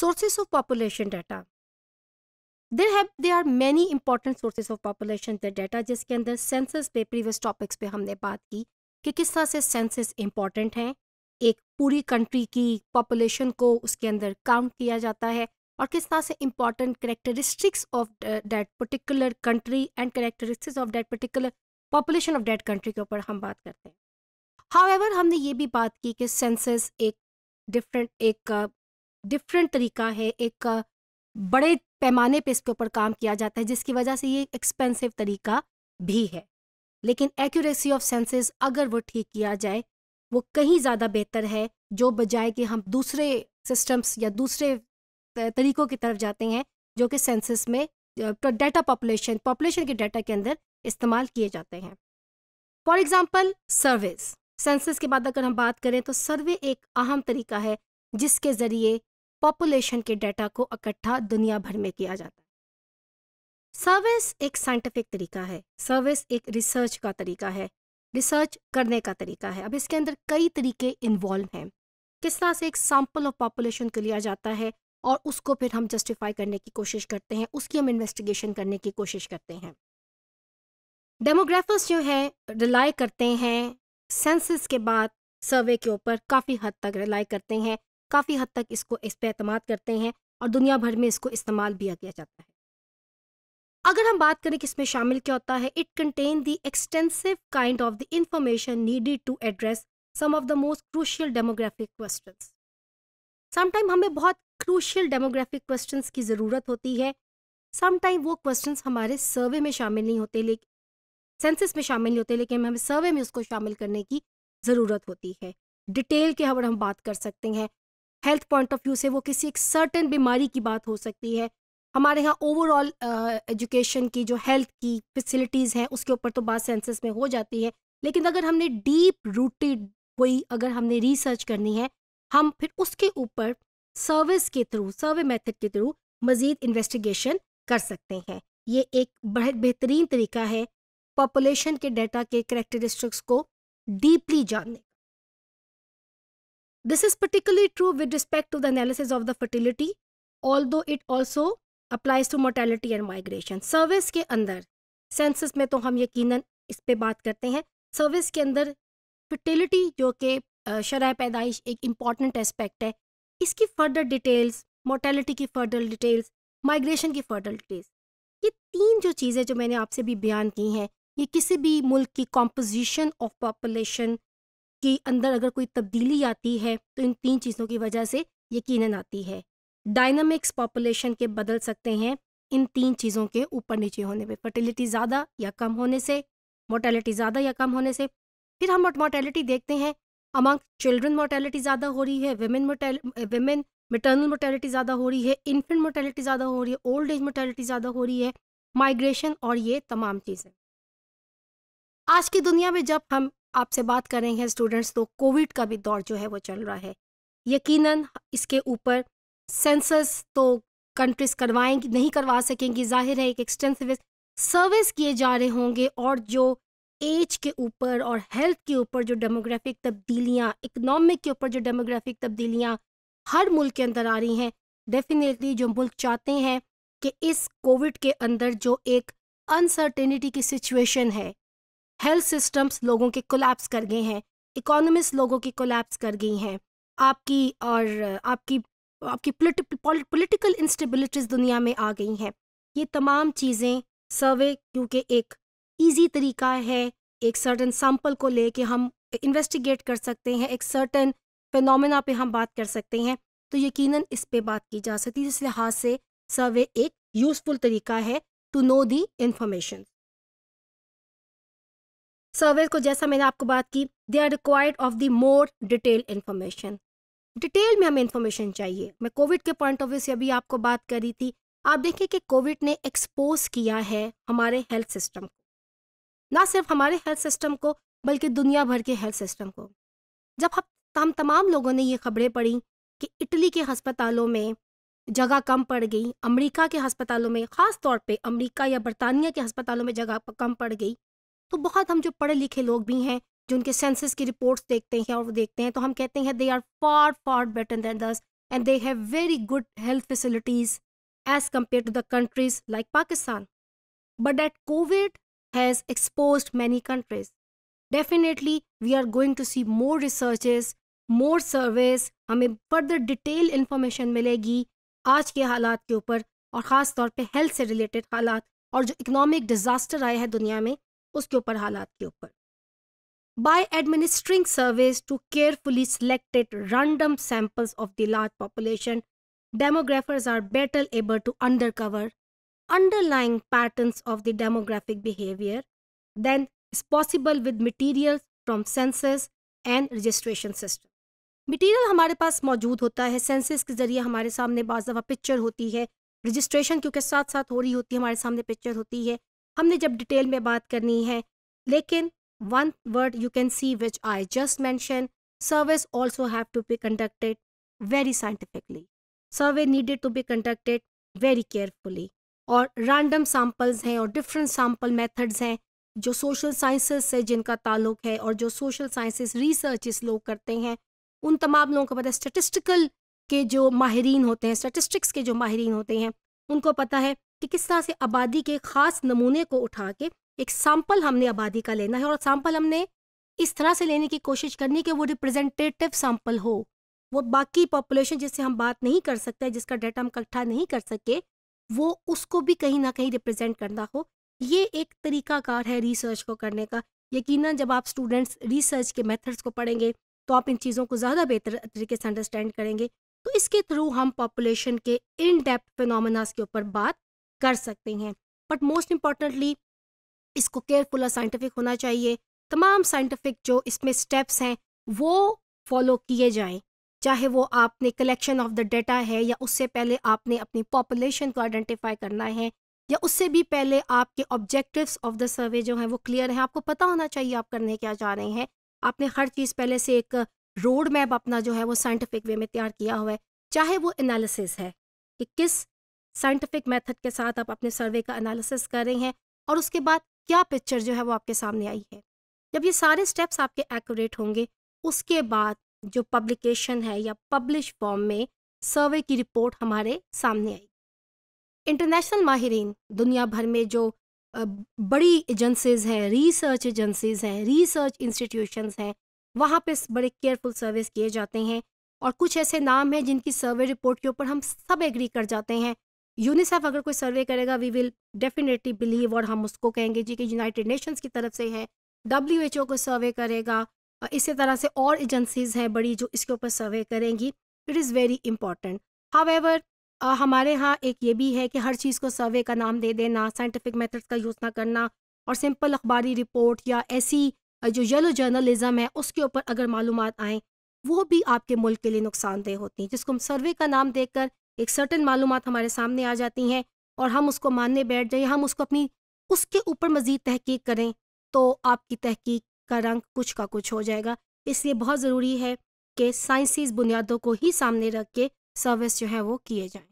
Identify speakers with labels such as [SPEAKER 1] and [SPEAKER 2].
[SPEAKER 1] Sources of population data. There have they are many important sources of population the data जिसके अंदर census पे previous topics पे हमने बात की कि किस तरह से सेंसस इम्पॉर्टेंट हैं एक पूरी कंट्री की पॉपुलेशन को उसके अंदर काउंट किया जाता है और किस तरह से important characteristics of that particular country and characteristics of that particular population of that country के ऊपर हम बात करते हैं हाउ हमने ये भी बात की कि सेंसस एक डिफरेंट एक डिफरेंट तरीका है एक बड़े पैमाने पे इसके ऊपर काम किया जाता है जिसकी वजह से ये एक्सपेंसिव तरीका भी है लेकिन एक्यूरेसी ऑफ सेंसेस अगर वो ठीक किया जाए वो कहीं ज़्यादा बेहतर है जो बजाय कि हम दूसरे सिस्टम्स या दूसरे तरीकों की तरफ जाते हैं जो कि सेंसिस में डाटा पॉपुलेशन पॉपुलेशन के डाटा के अंदर इस्तेमाल किए जाते हैं फॉर एग्ज़ाम्पल सर्वेस सेंसिस के बाद अगर हम बात करें तो सर्वे एक अहम तरीका है जिसके ज़रिए पॉपुलेशन के डाटा को इकट्ठा दुनिया भर में किया जाता है सर्विस एक साइंटिफिक तरीका है सर्विस एक रिसर्च का तरीका है रिसर्च करने का तरीका है अब इसके अंदर कई तरीके इन्वॉल्व हैं किस तरह से एक सैम्पल ऑफ पॉपुलेशन को लिया जाता है और उसको फिर हम जस्टिफाई करने की कोशिश करते हैं उसकी हम इन्वेस्टिगेशन करने की कोशिश करते हैं डेमोग्राफर्स जो है रिलाई करते हैं सेंसिस के बाद सर्वे के ऊपर काफ़ी हद तक रिलाई करते हैं काफ़ी हद तक इसको इस पर अहतम करते हैं और दुनिया भर में इसको इस्तेमाल भी किया जाता है अगर हम बात करें कि इसमें शामिल क्या होता है it contain the extensive kind of the information needed to address some of the most crucial demographic question sometime हमें बहुत क्रूशियल डेमोग्राफिक क्वेश्चन की ज़रूरत होती है समटाइम वो क्वेश्चन हमारे सर्वे में शामिल नहीं होते लेकिन सेंसिस में शामिल नहीं होते लेकिन हमें सर्वे में उसको शामिल करने की ज़रूरत होती है डिटेल के अगर हम बात कर सकते हैं हेल्थ पॉइंट ऑफ व्यू से वो किसी एक सर्टन बीमारी की बात हो सकती है हमारे यहाँ ओवरऑल एजुकेशन की जो हेल्थ की फैसिलिटीज़ हैं उसके ऊपर तो बात सेंसस में हो जाती है लेकिन अगर हमने डीप रूटेड कोई अगर हमने रिसर्च करनी है हम फिर उसके ऊपर सर्विस के थ्रू सर्वे मेथड के थ्रू मज़ीद इन्वेस्टिगेशन कर सकते हैं ये एक बहुत बेहतरीन तरीका है पॉपुलेशन के डाटा के करेक्टरिस्टिक्स को डीपली जानने This is particularly true with respect to the analysis of the fertility, although it also applies to mortality and migration. Surveys के अंदर सेंसस में तो हम यकीनन इस पर बात करते हैं सर्विस के अंदर फर्टिलिटी जो कि शरा पैदाइश एक इम्पॉर्टेंट एस्पेक्ट है इसकी फर्दर डिटेल्स मोर्टेलिटी की फर्दर डिटेल्स माइग्रेशन की फर्दर डिटेल्स ये तीन जो चीज़ें जो मैंने आपसे भी बयान की हैं ये किसी भी मुल्क की कॉम्पोजिशन ऑफ पॉपुलेशन के अंदर अगर कोई तब्दीली आती है तो इन तीन चीज़ों की वजह से यकीन आती है डायनामिक्स पॉपुलेशन के बदल सकते हैं इन तीन चीज़ों के ऊपर नीचे होने पे फर्टिलिटी ज़्यादा या कम होने से मोर्टेलिटी ज़्यादा या कम होने से फिर हम मोर्टेलिटी देखते हैं अमंग चिल्ड्रन मोर्टेलिटी ज़्यादा हो रही है वेमेन वेमेन मेटर्नल मोर्टेलिटी ज़्यादा हो रही है इन्फेंट मोर्टेलिटी ज़्यादा हो रही है ओल्ड एज मोर्टेलिटी ज़्यादा हो रही है माइग्रेशन और ये तमाम चीज़ें आज की दुनिया में जब हम आपसे बात करेंगे स्टूडेंट्स तो कोविड का भी दौर जो है वो चल रहा है यकीनन इसके ऊपर सेंसस तो कंट्रीज करवाएंगी नहीं करवा सकेंगी जाहिर है एक एक्सटेंसिव सर्विस किए जा रहे होंगे और जो एज के ऊपर और हेल्थ के ऊपर जो डेमोग्राफिक तब्दीलियाँ इकनॉमिक के ऊपर जो डेमोग्राफिक तब्दीलियाँ हर मुल्क के अंदर आ रही हैं डेफिनेटली जो मुल्क चाहते हैं कि इस कोविड के अंदर जो एक अनसर्टेनिटी की सिचुएशन है हेल्थ सिस्टम्स लोगों के कोलैप्स कर गए हैं इकोनॉमिक्स लोगों की कोलैप्स कर गई हैं आपकी और आपकी आपकी पॉलिटिकल इंस्टेबिलिटीज़ दुनिया में आ गई हैं ये तमाम चीज़ें सर्वे क्योंकि एक ईजी तरीका है एक सर्टन सैम्पल को ले के हम इन्वेस्टिगेट कर सकते हैं एक सर्टन फिनोमेना पे हम बात कर सकते हैं तो यकीनन इस पे बात की जा सकती है इस लिहाज से सर्वे एक यूज़फुल तरीका है to know the information survey को जैसा मैंने आपको बात की they are required of the more detail information detail में हमें इन्फॉर्मेशन चाहिए मैं कोविड के पॉइंट ऑफ व्यू से अभी आपको बात कर रही थी आप देखिए कि कोविड ने एक्सपोज किया है हमारे हेल्थ सिस्टम को ना सिर्फ हमारे हेल्थ सिस्टम को बल्कि दुनिया भर के हेल्थ सिस्टम को जब हम हम तमाम लोगों ने ये खबरें पढ़ी कि इटली के हस्पतालों में जगह कम पड़ गई अमेरिका के हस्पतालों में ख़ास तौर पे अमेरिका या बरतानिया के हस्पतालों में जगह कम पड़ गई तो बहुत हम जो पढ़े लिखे लोग भी हैं जो उनके सेंसिस की रिपोर्ट्स देखते हैं और वो देखते हैं तो हम कहते हैं they are far far better than this and they have very good health facilities as compare to the countries like Pakistan but that covid has expose many countries definitely we are going to see more research more surveys हमें further detail information मिलेगी आज के हालात के ऊपर और ख़ास तौर पर हेल्थ से रिलेटेड हालात और जो इकनॉमिक डिज़ास्टर आया है दुनिया में उसके ऊपर हालात के ऊपर by administering surveys to carefully selected random samples of the large population demographers are better able to under cover underlying pattern of the demographic behaviour than is possible with material from censuses and registration system material हमारे पास मौजूद होता है senses के जरिए हमारे सामने बाज़ा picture होती है रजिस्ट्रेशन क्योंकि साथ साथ हो रही होती है हमारे सामने पिक्चर होती है हमने जब डिटेल में बात करनी है लेकिन one word you can see which I just mention surveys also have to be conducted very scientifically survey needed to be conducted very carefully और रैंडम सैम्पल्स हैं और डिफरेंट सैम्पल मेथड्स हैं जो सोशल साइंसेस से जिनका ताल्लुक है और जो सोशल साइंसेस रिसर्चेस लोग करते हैं उन तमाम लोगों को पता है स्टेटिस्टिकल के जो माहरीन होते हैं स्टेटिस्टिक्स के जो माहरीन होते हैं उनको पता है कि किस तरह से आबादी के ख़ास नमूने को उठा के एक सैम्पल हमने आबादी का लेना है और सैम्पल हमने इस तरह से लेने की कोशिश करनी कि वो रिप्रेजेंटेटिव सैम्पल हो वो बाकी पॉपुलेशन जिससे हम बात नहीं कर सकते जिसका डाटा हम इकट्ठा नहीं कर सके वो उसको भी कहीं ना कहीं रिप्रेजेंट करना हो ये एक तरीकाकार है रिसर्च को करने का यकीन जब आप स्टूडेंट्स रिसर्च के मेथड्स को पढ़ेंगे तो आप इन चीज़ों को ज़्यादा बेहतर तरीके से अंडरस्टैंड करेंगे तो इसके थ्रू हम पॉपुलेशन के इन डेप्थ फिनोमेनास के ऊपर बात कर सकते हैं बट मोस्ट इम्पॉर्टेंटली इसको केयरफुल और साइंटिफिक होना चाहिए तमाम साइंटिफिक जो इसमें स्टेप्स हैं वो फॉलो किए जाएं चाहे वो आपने कलेक्शन ऑफ द डेटा है या उससे पहले आपने अपनी पॉपुलेशन को आइडेंटिफाई करना है या उससे भी पहले आपके ऑब्जेक्टिव्स ऑफ द सर्वे जो हैं वो क्लियर हैं आपको पता होना चाहिए आप करने क्या जा रहे हैं आपने हर चीज़ पहले से एक रोड मैप अपना जो है वो साइंटिफिक वे में तैयार किया हुआ है चाहे वो एनालिसिस है कि किस साइंटिफिक मेथड के साथ आप अपने सर्वे का एनालिसिस कर रहे हैं और उसके बाद क्या पिक्चर जो है वो आपके सामने आई है जब ये सारे स्टेप्स आपके एक्यूरेट होंगे उसके बाद जो पब्लिकेशन है या पब्लिश फॉर्म में सर्वे की रिपोर्ट हमारे सामने आई इंटरनेशनल माहरीन दुनिया भर में जो बड़ी एजेंसीज हैं रिसर्च एजेंसीज हैं रिसर्च इंस्टीट्यूशंस हैं वहाँ पे बड़े केयरफुल सर्वेस किए जाते हैं और कुछ ऐसे नाम हैं जिनकी सर्वे रिपोर्ट के ऊपर हम सब एग्री कर जाते हैं यूनिसेफ अगर कोई सर्वे करेगा वी विल डेफिनेटली बिलीव और हम उसको कहेंगे जी कि यूनाइटेड नेशंस की तरफ से है डब्ल्यू एच ओ को सर्वे करेगा इसी तरह से और एजेंसीज हैं बड़ी जो इसके ऊपर सर्वे करेंगी it is very important however हमारे यहाँ एक ये भी है कि हर चीज़ को सर्वे का नाम दे देना साइंटिफिक मेथड्स का यूज़ ना करना और सिंपल अखबारी रिपोर्ट या ऐसी जो येलो जर्नलिज़म है उसके ऊपर अगर मालूम आएँ वो भी आपके मुल्क के लिए नुकसानदेह होती हैं जिसको हम सर्वे का नाम देकर एक सर्टन मालूम हमारे सामने आ जाती हैं और हम उसको मानने बैठ जाए हम उसको अपनी उसके ऊपर मज़ीद तहकीक करें तो आपकी तहकीक का रंग कुछ का कुछ हो जाएगा इसलिए बहुत ज़रूरी है कि साइंसिस बुनियादों को ही सामने रख के सर्विस जो है वो किए जाए